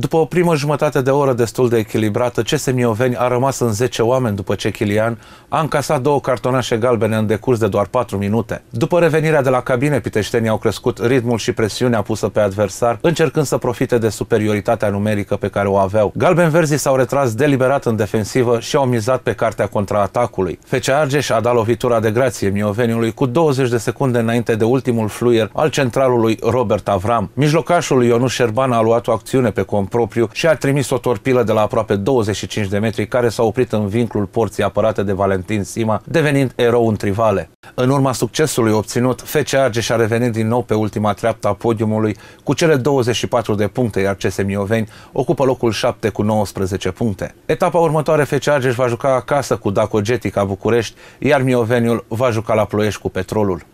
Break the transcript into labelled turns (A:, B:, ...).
A: După o primă jumătate de oră destul de echilibrată, CSM Mioveni a rămas în 10 oameni după ce Chilian a încasat două cartonașe galbene în decurs de doar 4 minute. După revenirea de la cabine, piteștenii au crescut ritmul și presiunea pusă pe adversar, încercând să profite de superioritatea numerică pe care o aveau. galben s-au retras deliberat în defensivă și au mizat pe cartea contraatacului. Fece Argeș a dat lovitura de grație Mioveniului cu 20 de secunde înainte de ultimul fluier al centralului Robert Avram. Mijlocașul Ionu Șerban a luat o acțiune pe comp propriu și a trimis o torpilă de la aproape 25 de metri care s-a oprit în vincul porții apărate de Valentin Sima, devenind erou în trivale. În urma succesului obținut, FC Argeș a revenit din nou pe ultima treaptă a podiumului cu cele 24 de puncte, iar CS Mioveni ocupă locul 7 cu 19 puncte. Etapa următoare FC Argeș va juca acasă cu Dacogetica București, iar Mioveniul va juca la Ploiești cu Petrolul.